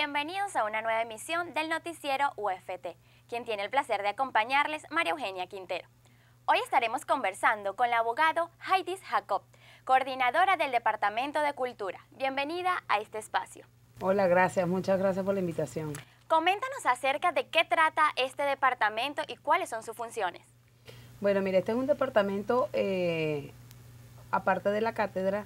Bienvenidos a una nueva emisión del noticiero UFT, quien tiene el placer de acompañarles María Eugenia Quintero. Hoy estaremos conversando con la abogada Heidis Jacob, coordinadora del Departamento de Cultura. Bienvenida a este espacio. Hola, gracias, muchas gracias por la invitación. Coméntanos acerca de qué trata este departamento y cuáles son sus funciones. Bueno, mire, este es un departamento, eh, aparte de la cátedra,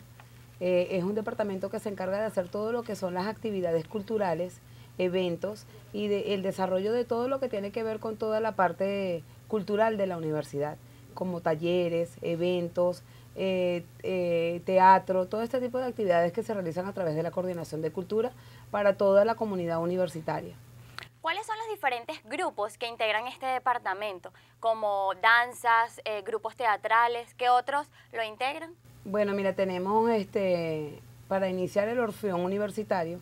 eh, es un departamento que se encarga de hacer todo lo que son las actividades culturales, eventos y el desarrollo de todo lo que tiene que ver con toda la parte cultural de la universidad, como talleres, eventos, eh, eh, teatro, todo este tipo de actividades que se realizan a través de la coordinación de cultura para toda la comunidad universitaria. ¿Cuáles son los diferentes grupos que integran este departamento? Como danzas, grupos teatrales, ¿qué otros lo integran? Bueno, mira, tenemos este para iniciar el Orfeón Universitario,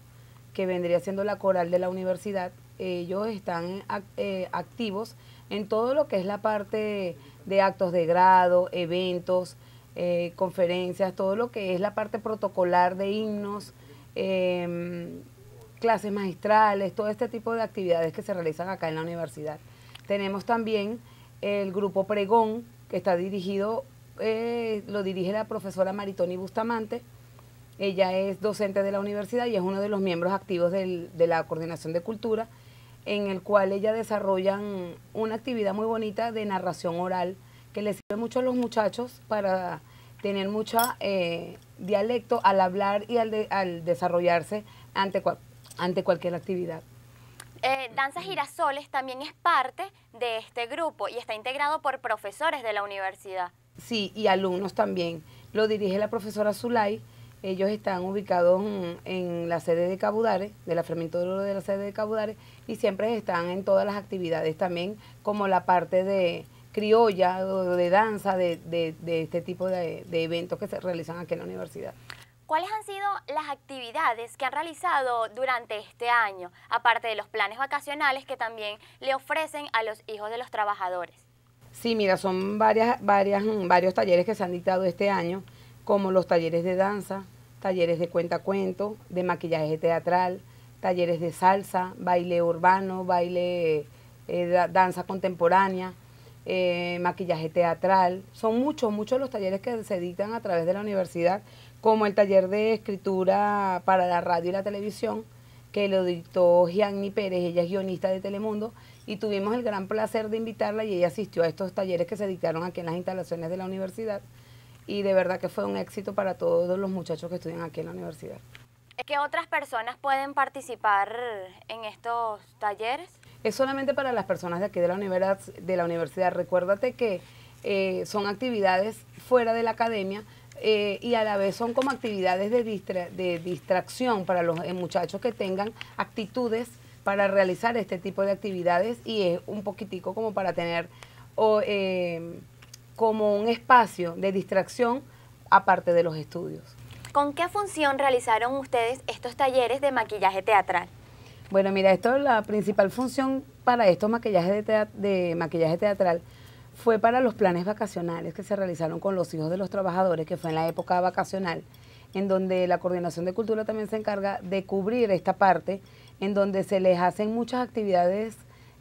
que vendría siendo la coral de la universidad. Ellos están eh, activos en todo lo que es la parte de actos de grado, eventos, eh, conferencias, todo lo que es la parte protocolar de himnos, em, clases magistrales, todo este tipo de actividades que se realizan acá en la universidad. Tenemos también el grupo Pregón, que está dirigido eh, lo dirige la profesora Maritoni Bustamante. Ella es docente de la universidad y es uno de los miembros activos de la Coordinación de Cultura, en el cual ella desarrollan una actividad muy bonita de narración oral que le sirve mucho a los muchachos para tener mucho eh, dialecto al hablar y al, desarrollarse ante, cualquier actividad. Danzas eh, Danza Girasoles también es parte de este grupo y está integrado por profesores de la universidad. Sí, y alumnos también. Lo dirige la profesora Zulay. Ellos están ubicados en la sede de Cabudare, de la de de la sede de Cabudare, y siempre están en todas las actividades también, como la parte de criolla o de danza de, de, de este tipo de, de eventos que se realizan aquí en la universidad. ¿Cuáles han sido las actividades que han realizado durante este año, aparte de los planes vacacionales que también le ofrecen a los hijos de los trabajadores? Sí, mira, son varias, varias, mm, varios talleres que se han dictado este año, como los talleres de danza, talleres de cuentacuento, de maquillaje teatral, talleres de salsa, baile urbano, baile, eh, danza contemporánea, eh, maquillaje teatral. Son muchos, muchos los talleres que se dictan a través de la universidad, como el taller de escritura para la radio y la televisión, que lo dictó Gianni Pérez, ella es guionista de Telemundo, y tuvimos el gran placer de invitarla y ella asistió a estos talleres que se dictaron aquí en las instalaciones de la universidad y de verdad que fue un éxito para todos los muchachos que estudian aquí en la universidad. ¿Qué otras personas pueden participar en estos talleres? Es solamente para las personas de aquí de la universidad. De la universidad. Recuérdate que eh, son actividades fuera de la academia, eh, y a la vez son como actividades de, de distracción para los eh, muchachos que tengan actitudes para realizar este tipo de actividades y es un poquitico como para tener o, em, como un espacio de distracción aparte de los estudios. ¿Con qué función realizaron ustedes estos talleres de maquillaje teatral? Bueno, mira, esto la principal función para estos maquillajes de, de maquillaje teatral fue para los planes vacacionales que se realizaron con los hijos de los trabajadores, que fue en la época vacacional, en donde la Coordinación de Cultura también se encarga de cubrir esta parte en donde se les hacen muchas actividades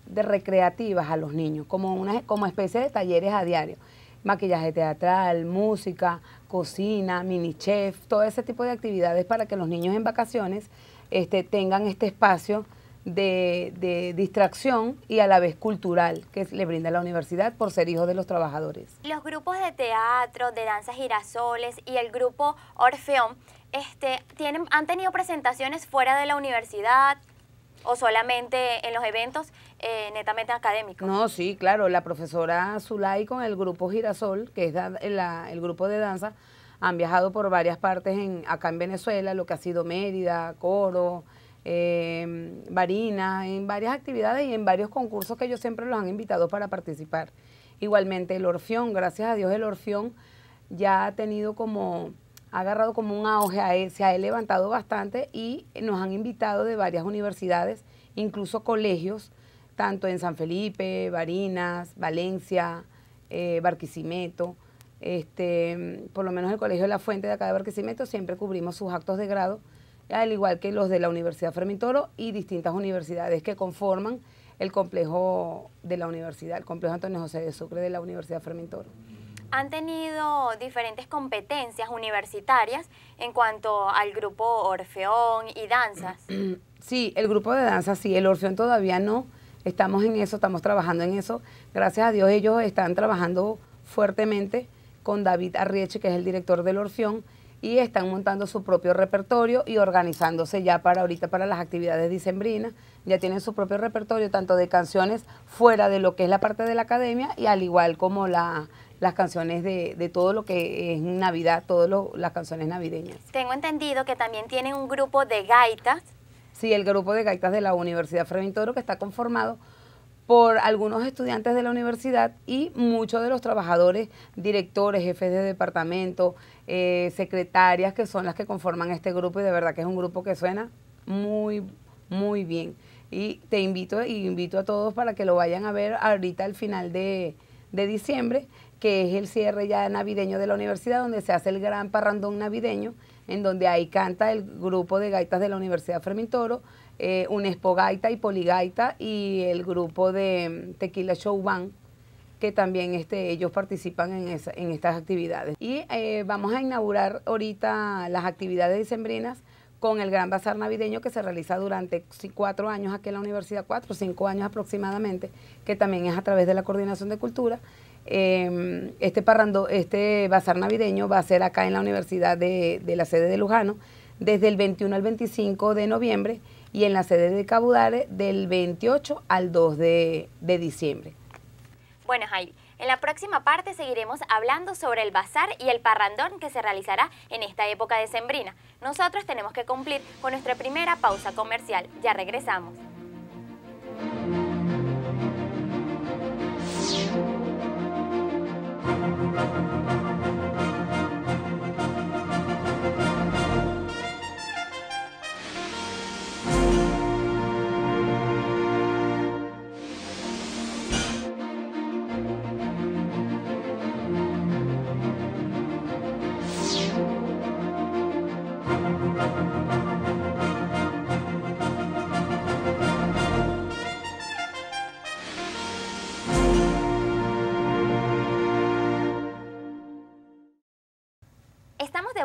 de recreativas a los niños, como, una, como especie de talleres a diario. Maquillaje teatral, música, cocina, mini chef, todo ese tipo de actividades para que los niños en vacaciones este, tengan este espacio de, distracción y a la vez cultural que le brinda la universidad por ser hijos de los trabajadores. Los grupos de teatro, de danzas girasoles y el grupo Orfeón este, tienen, han tenido presentaciones fuera de la universidad, o solamente en los eventos eh, netamente académicos. No, sí, claro, la profesora Zulay con el grupo Girasol, que es el grupo de danza, han viajado por varias partes en, acá en Venezuela, lo que ha sido Mérida, Coro, eh, en varias actividades y en varios concursos que ellos siempre los han invitado para participar. Igualmente el orfión gracias a Dios el orfión ya ha tenido como ha agarrado como un auge, e, se ha levantado bastante y nos han invitado de varias universidades, incluso colegios, tanto en San Felipe, Barinas, Valencia, eh, Barquisimeto. Este, por lo menos el Colegio de la Fuente de acá de Barquisimeto siempre cubrimos sus actos de grado, al igual que los de la Universidad Toro y distintas universidades que conforman el complejo de la universidad, el complejo Antonio José de Sucre de la Universidad Toro han tenido diferentes competencias universitarias en cuanto al grupo Orfeón y danzas. Sí, el grupo de danzas sí, el Orfeón todavía no. Estamos en eso, estamos trabajando en eso. Gracias a Dios ellos están trabajando fuertemente con David Arrieche, que es el director del Orfeón, y están montando su propio repertorio y organizándose ya para ahorita para las actividades dicembrinas. Ya tienen su propio repertorio tanto de canciones fuera de lo que es la parte de la academia y al igual como la, las canciones de, de todo lo que es Navidad, todas las canciones navideñas. Tengo entendido que también tienen un grupo de gaitas. Sí, el grupo de gaitas de la Universidad Fremontoro que está conformado por algunos estudiantes de la universidad y muchos de los trabajadores, directores, jefes de departamento, eh, secretarias, que son las que conforman este grupo y de verdad que es un grupo que suena muy, muy bien. Y te invito y invito a todos para que lo vayan a ver ahorita al final de, de diciembre que es el cierre ya navideño de la universidad, donde se hace el gran parrandón navideño, en donde ahí canta el grupo de gaitas de la Universidad Fermín Toro, eh, Unespo Gaita y Poligaita, y el grupo de mm, Tequila Show Band, que también este, ellos participan en, estas actividades. Y eh, vamos a inaugurar ahorita las actividades decembrinas con el Gran Bazar Navideño que se realiza durante cuatro años aquí en la universidad, cuatro o cinco años aproximadamente, que también es a través de la Coordinación de Cultura Em, este, este bazar navideño va a ser acá en la Universidad de, la sede de Lujano desde el 21 al 25 de noviembre y en la sede de Cabudare del 28 al 2 de, diciembre. Bueno, Jaime. En la próxima parte seguiremos hablando sobre el bazar y el parrandón que se realizará en esta época decembrina. Nosotros tenemos que cumplir con nuestra primera pausa comercial. Ya regresamos. Thank you.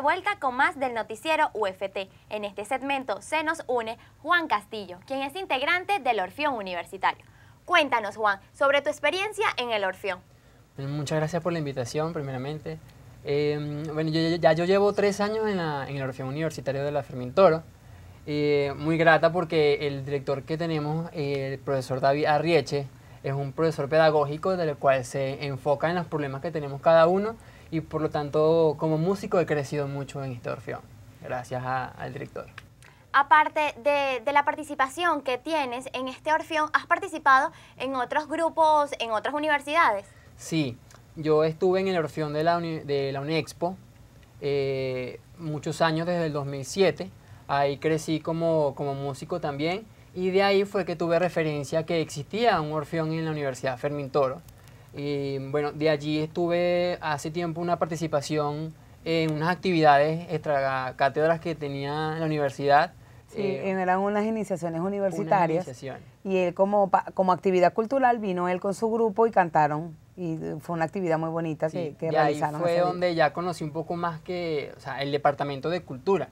vuelta con más del noticiero UFT. En este segmento se nos une Juan Castillo, quien es integrante del Orfeón Universitario. Cuéntanos, Juan, sobre tu experiencia en el Orfeón. Pues, muchas gracias por la invitación, primeramente. Em, bueno, yo, ya yo llevo tres años en, el Orfeón Universitario de la Fermín Toro. Eh, muy grata porque el director que tenemos, el profesor David Arrieche, es un profesor pedagógico del cual se enfoca en los problemas que tenemos cada uno y por lo tanto como músico he crecido mucho en este orfeón, gracias al director. Aparte de, la participación que tienes en este Orfeón, ¿has participado en otros grupos, en otras universidades? Sí, yo estuve en el Orfeón de la, de la UNEXPO eh, muchos años, desde el 2007. Ahí crecí como, como músico también y de ahí fue que tuve referencia que existía un Orfeón en la Universidad Fermín Toro y em, bueno, de allí estuve hace tiempo una participación en unas actividades extra cátedras que tenía la universidad. Sí, eh, eran unas iniciaciones universitarias. Y él como, como actividad cultural vino él con su grupo y cantaron. Y eh, fue una actividad muy bonita que, que y Ahí fue donde ya conocí un poco más que el departamento de cultura.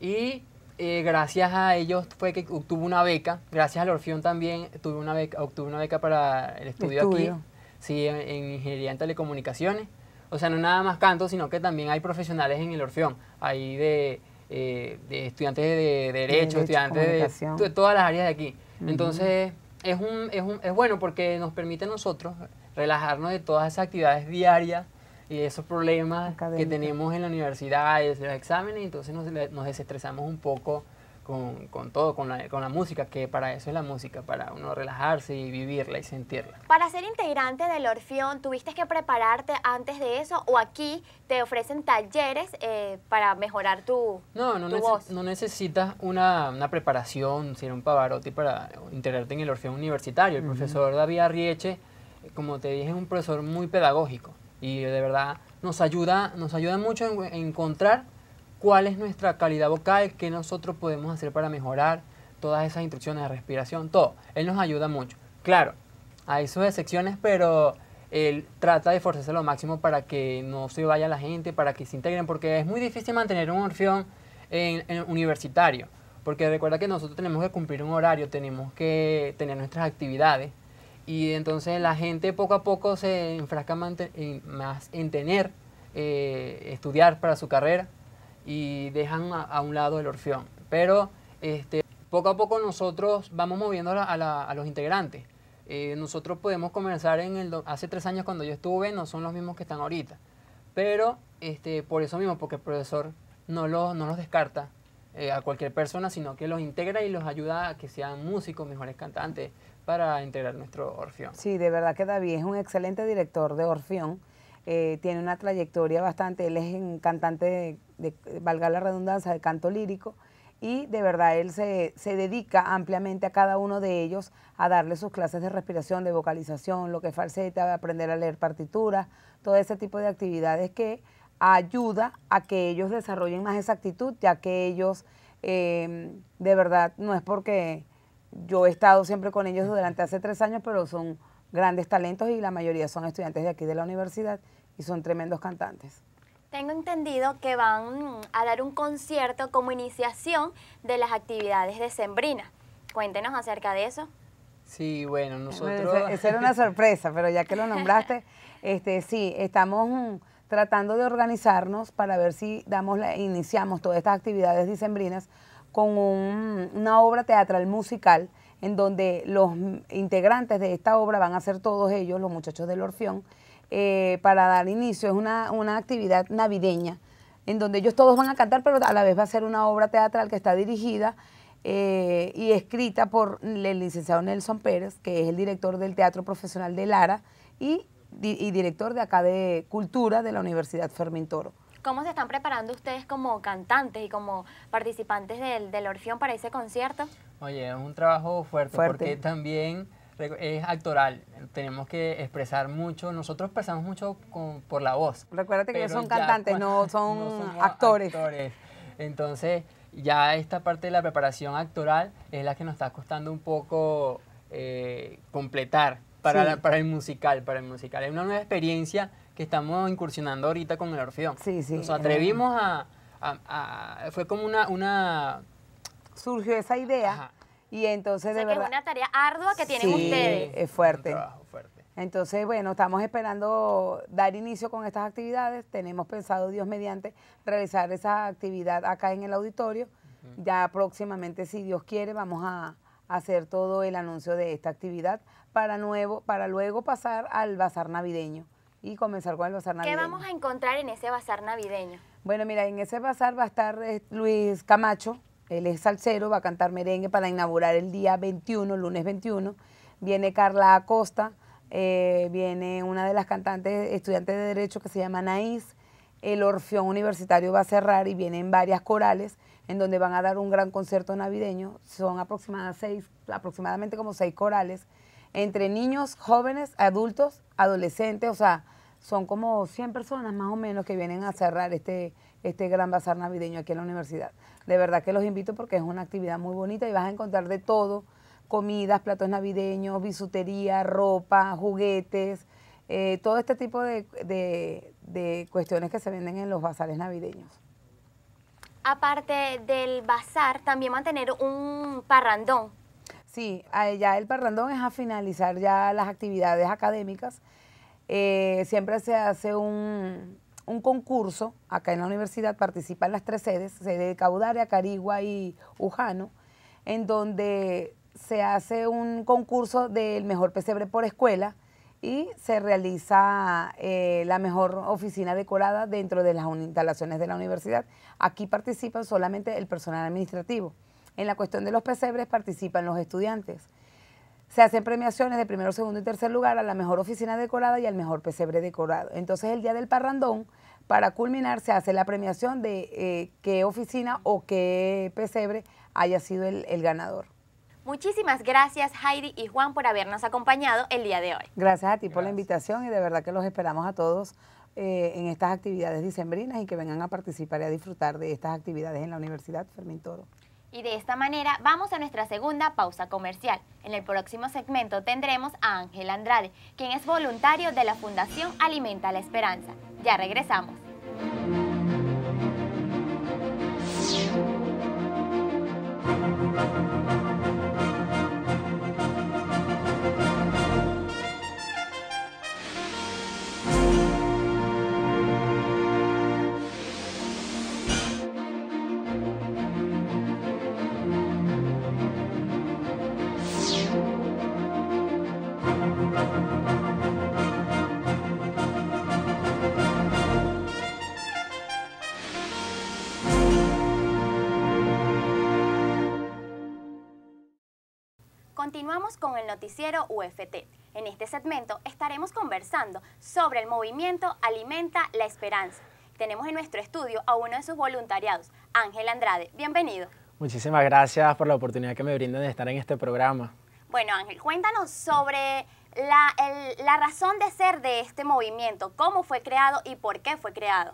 Y eh, gracias a ellos fue que obtuve una beca, gracias al orfión también tuve una beca, obtuve una beca para el estudio, estudio. aquí sí, en ingeniería en telecomunicaciones. O sea, no nada más canto, sino que también hay profesionales en el Orfeón. Hay de, eh, estudiantes de, derecho, estudiantes de, todas las áreas de aquí. Entonces, es, un, es, un, es bueno porque nos permite a nosotros relajarnos de todas esas actividades diarias y esos problemas que tenemos en la universidad, los exámenes, entonces nos, nos desestresamos un poco con, todo, con la, música, que para eso es la música, para uno relajarse y vivirla y sentirla. Para ser integrante del Orfeón, ¿tuviste que prepararte antes de eso o aquí te ofrecen talleres eh, para mejorar tu, no, no No necesitas una, una preparación, sino un pavarotti para integrarte en el Orfeón Universitario. El profesor David Arrieche, eh, como te dije, es un profesor muy pedagógico y de verdad nos ayuda, nos ayuda mucho a encontrar cuál es nuestra calidad vocal, qué nosotros podemos hacer para mejorar todas esas instrucciones de respiración, todo. Él nos ayuda mucho. Claro, hay sus excepciones, pero él trata de forzarse lo máximo para que no se vaya la gente, para que se integren, porque es muy difícil mantener un orfeón en, universitario, porque recuerda que nosotros tenemos que cumplir un horario, tenemos que tener nuestras actividades, y entonces la gente poco a poco se enfrasca más en tener, eh, estudiar para su carrera, y dejan a, un lado el orfeón. Pero este, poco a poco nosotros vamos moviendo a, los integrantes. Eh, nosotros podemos comenzar en el... Hace tres años cuando yo estuve, no son los mismos que están ahorita. Pero este, por eso mismo, porque el profesor no, no los descarta eh, a cualquier persona, sino que los integra y los ayuda a que sean músicos, mejores cantantes, para integrar nuestro Orfeón. Sí, de verdad que David es un excelente director de Orfeón eh, tiene una trayectoria bastante, él es cantante, de, valga la redundancia, de canto lírico, y de verdad él se, dedica ampliamente a cada uno de ellos a darle sus clases de respiración, de vocalización, lo que es falseta, aprender a leer partituras, todo ese tipo de actividades que ayuda a que ellos desarrollen más exactitud, ya que ellos, em, de verdad, no es porque yo he estado siempre con ellos durante hace tres años, pero son grandes talentos y la mayoría son estudiantes de aquí de la universidad y son tremendos cantantes. Tengo entendido que van a dar un concierto como iniciación de las actividades de Sembrina. Cuéntenos acerca de eso. Sí, bueno, nosotros... Esa era una sorpresa, pero ya que lo nombraste, este, sí, estamos mm, tratando de organizarnos para ver si damos la, iniciamos todas estas actividades dicembrinas con una obra teatral musical en donde los integrantes de esta obra van a ser todos ellos, los muchachos del Orfión eh, para dar inicio. Es una, actividad navideña, en donde ellos todos van a cantar, pero a la vez va a ser una obra teatral que está dirigida eh, y escrita por el licenciado Nelson Pérez, que es el director del Teatro Profesional de Lara y, director de acá de Cultura de la Universidad Fermín Toro. ¿Cómo se están preparando ustedes como cantantes y como participantes del, del Orfeón para ese concierto? Oye, es un trabajo fuerte, porque también es actoral. Tenemos que expresar mucho. Nosotros expresamos mucho por la voz. Recuérdate que ellos son cantantes, no son, actores. Entonces, ya esta parte de la preparación actoral es la que nos está costando un poco eh, completar para, el musical. Para el musical. Es una nueva experiencia que estamos incursionando ahorita con el Orfeón. Sí, Nos eh, atrevimos a, Fue como una... Surgió esa idea. Y entonces de verdad, es una tarea ardua que tienen sí, Es fuerte. fuerte. Entonces, bueno, estamos esperando dar inicio con estas actividades. Tenemos pensado, Dios mediante, realizar esa actividad acá en el auditorio. Ya próximamente, si Dios quiere, vamos a, hacer todo el anuncio de esta actividad para, nuevo, para luego pasar al bazar navideño y comenzar con el bazar navideño. ¿Qué vamos a encontrar en ese bazar navideño? Bueno, mira, en ese bazar va a estar eh, Luis Camacho, él es salsero, va a cantar merengue para inaugurar el día 21, lunes 21. Viene Carla Acosta, eh, viene una de las cantantes, estudiantes de Derecho que se llama Naís. El Orfeón Universitario va a cerrar y vienen varias corales en donde van a dar un gran concierto navideño. Son aproximadamente, seis, aproximadamente como seis corales, entre niños, jóvenes, adultos, adolescentes, o sea, son como 100 personas más o menos que vienen a cerrar este, este gran bazar navideño aquí en la universidad. De verdad que los invito porque es una actividad muy bonita y vas a encontrar de todo, comidas, platos navideños, bisutería, ropa, juguetes, eh, todo este tipo de, cuestiones que se venden en los bazares navideños aparte del bazar, también mantener un parrandón. Sí, ya el parrandón es a finalizar ya las actividades académicas. Eh, siempre se hace un, un concurso acá en la universidad, participan las tres sedes, sede de Caudaria, Carigua y Ujano, en donde se hace un concurso del mejor pesebre por escuela y se realiza eh, la mejor oficina decorada dentro de las instalaciones de la universidad. Aquí participan solamente el personal administrativo. En la cuestión de los pesebres participan los estudiantes se hacen premiaciones de primero, segundo y tercer lugar a la mejor oficina decorada y al mejor pesebre decorado. Entonces el día del parrandón, para culminar, se hace la premiación de eh, qué oficina o qué pesebre haya sido el, ganador. Muchísimas gracias Heidi y Juan por habernos acompañado el día de hoy. Gracias a ti por la invitación y de verdad que los esperamos a todos eh, en estas actividades dicembrinas y que vengan a participar y a disfrutar de estas actividades en la Universidad Fermín Toro. Y de esta manera vamos a nuestra segunda pausa comercial. En el próximo segmento tendremos a Ángel Andrade, quien es voluntario de la Fundación Alimenta la Esperanza. Ya regresamos. Continuamos con el noticiero UFT. En este segmento estaremos conversando sobre el movimiento Alimenta la Esperanza. Tenemos en nuestro estudio a uno de sus voluntariados, Ángel Andrade. Bienvenido. Muchísimas gracias por la oportunidad que me brindan de estar en este programa. Bueno, Ángel, cuéntanos sobre la, la razón de ser de este movimiento, cómo fue creado y por qué fue creado.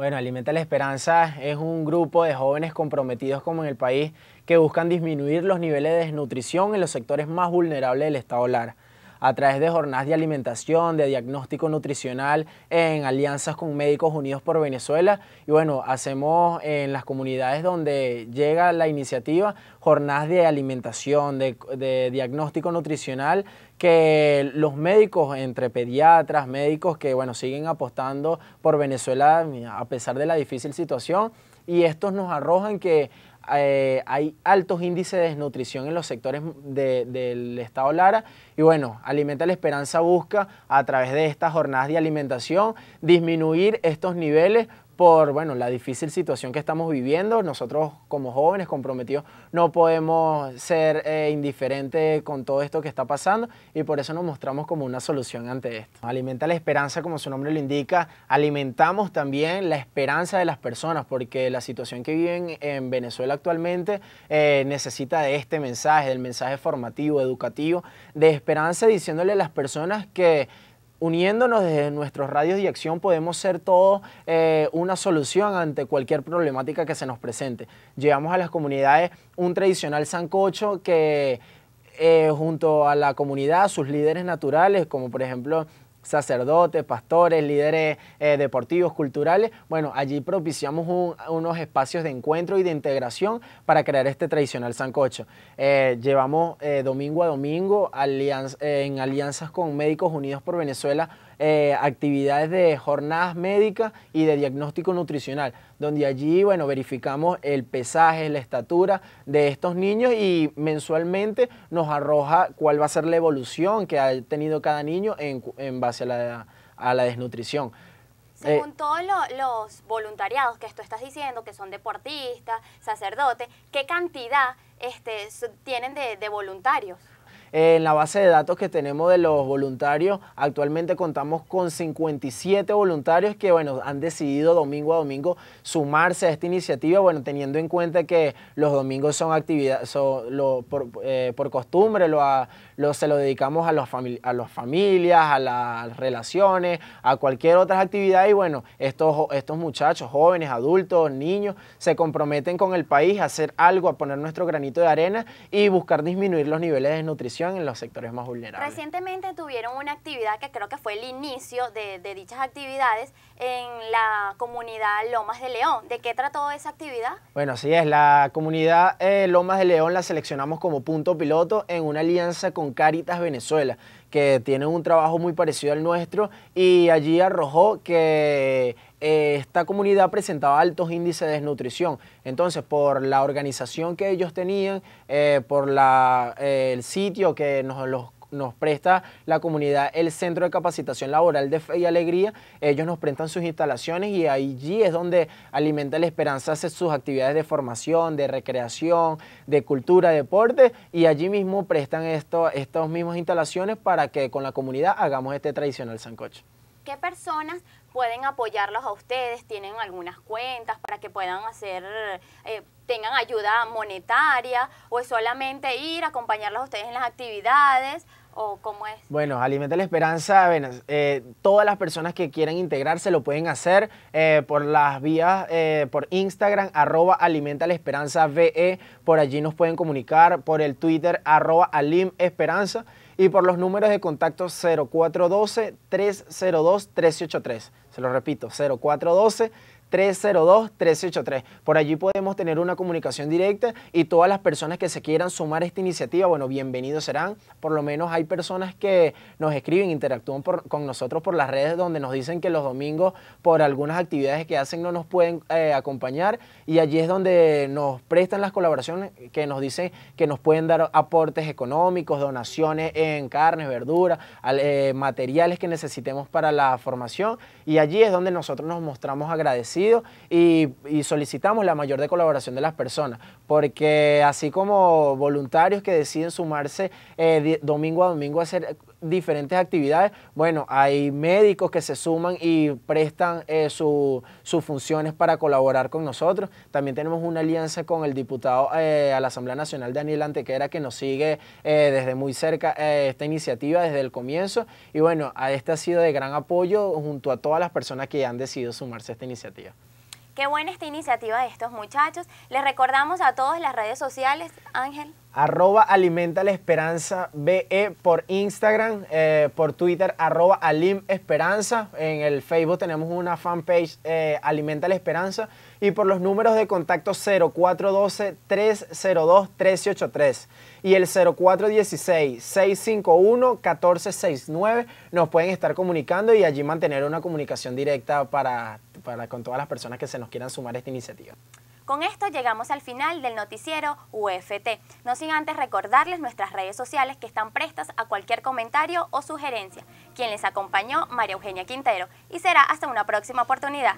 Bueno, Alimenta la Esperanza es un grupo de jóvenes comprometidos como en el país que buscan disminuir los niveles de desnutrición en los sectores más vulnerables del estado Lara a través de jornadas de alimentación, de diagnóstico nutricional, en alianzas con Médicos Unidos por Venezuela. Y bueno, hacemos en las comunidades donde llega la iniciativa jornadas de alimentación, de, diagnóstico nutricional que los médicos, entre pediatras, médicos que bueno, siguen apostando por Venezuela a pesar de la difícil situación, y estos nos arrojan que eh, hay altos índices de desnutrición en los sectores de, del estado Lara y bueno, Alimenta la Esperanza busca a través de estas jornadas de alimentación disminuir estos niveles por bueno, la difícil situación que estamos viviendo. Nosotros como jóvenes comprometidos no podemos ser eh, indiferentes con todo esto que está pasando y por eso nos mostramos como una solución ante esto. Alimenta la esperanza, como su nombre lo indica, alimentamos también la esperanza de las personas porque la situación que viven en Venezuela actualmente eh, necesita de este mensaje, del mensaje formativo, educativo, de esperanza diciéndole a las personas que uniéndonos desde nuestros radios de acción podemos ser todos eh, una solución ante cualquier problemática que se nos presente. Llevamos a las comunidades un tradicional sancocho que eh, junto a la comunidad, sus líderes naturales, como por ejemplo sacerdotes, pastores, líderes eh, deportivos, culturales. Bueno, allí propiciamos unos espacios de encuentro y de integración para crear este tradicional sancocho. Eh, llevamos eh, domingo a domingo en alianzas con Médicos Unidos por Venezuela eh, actividades de jornadas médicas y de diagnóstico nutricional, donde allí, bueno, verificamos el pesaje, la estatura de estos niños y mensualmente nos arroja cuál va a ser la evolución que ha tenido cada niño en, en base a la, a la desnutrición. Eh, Según todos los voluntariados que esto estás diciendo, que son deportistas, sacerdotes, ¿qué cantidad este, tienen de voluntarios? en la base de datos que tenemos de los voluntarios, actualmente contamos con 57 voluntarios que bueno, han decidido domingo a domingo sumarse a esta iniciativa, bueno, teniendo en cuenta que los domingos son actividades eh, por, costumbre lo, se lo dedicamos a, los a las familias, a las relaciones, a cualquier otra actividad y bueno, estos, estos muchachos, jóvenes, adultos, niños, se comprometen con el país a hacer algo, a poner nuestro granito de arena y buscar disminuir los niveles de nutrición en los sectores más vulnerables. Recientemente tuvieron una actividad que creo que fue el inicio de, dichas actividades en la comunidad Lomas de León. ¿De qué trató esa actividad? Bueno, así es. La comunidad eh, Lomas de León la seleccionamos como punto piloto en una alianza con Caritas Venezuela, que tiene un trabajo muy parecido al nuestro y allí arrojó que eh, esta comunidad presentaba altos índices de desnutrición. Entonces, por la organización que ellos tenían, eh, por eh, el sitio que nos presta la comunidad el Centro de Capacitación Laboral de Fe y Alegría. Ellos nos prestan sus instalaciones y allí es donde Alimenta la Esperanza hace sus actividades de formación, de recreación, de cultura, deporte y allí mismo prestan estas mismas instalaciones para que con la comunidad hagamos este tradicional sancocho. ¿Qué personas pueden apoyarlos a ustedes, tienen algunas cuentas para que puedan hacer, eh, tengan ayuda monetaria o solamente ir, acompañarlos a ustedes en las actividades o cómo es? Bueno, Alimenta la Esperanza, eh, todas las personas que quieran integrarse lo pueden hacer eh, por las vías, por Instagram, arroba Alimenta la Esperanza VE, por allí nos pueden comunicar, por el Twitter, arroba Alim Esperanza y por los números de contacto 0412-302-1383. Se lo repito, 0412 302 383 Por allí podemos tener una comunicación directa y todas las personas que se quieran sumar a esta iniciativa, bueno, bienvenidos serán. Por lo menos hay personas que nos escriben, interactúan con nosotros por las redes donde nos dicen que los domingos por algunas actividades que hacen no nos pueden eh, acompañar y allí es donde nos prestan las colaboraciones que nos dicen que nos pueden dar aportes económicos, donaciones en carnes, verduras, eh, materiales que necesitemos para la formación y allí es donde nosotros nos mostramos agradecidos y, solicitamos la mayor de colaboración de las personas, porque así como voluntarios que deciden sumarse eh, domingo a domingo a hacer diferentes actividades, bueno, hay médicos que se suman y prestan eh, sus funciones para colaborar con nosotros. También tenemos una alianza con el diputado eh, a la Asamblea Nacional, Daniel Antequera, que nos sigue eh, desde muy cerca esta iniciativa desde el comienzo. Y bueno, a este ha sido de gran apoyo junto a todas las personas que han decidido sumarse a esta iniciativa. Qué buena esta iniciativa de estos muchachos. Les recordamos a todos las redes sociales, Ángel arroba alimenta la esperanza BE por Instagram, eh, por Twitter arroba alim esperanza, en el Facebook tenemos una fanpage eh, alimenta la esperanza y por los números de contacto 0412-302-1383 y el 0416-651-1469 nos pueden estar comunicando y allí mantener una comunicación directa para, para con todas las personas que se nos quieran sumar a esta iniciativa. Con esto llegamos al final del noticiero UFT. No sin antes recordarles nuestras redes sociales que están prestas a cualquier comentario o sugerencia. Quien les acompañó, María Eugenia Quintero. Y será hasta una próxima oportunidad.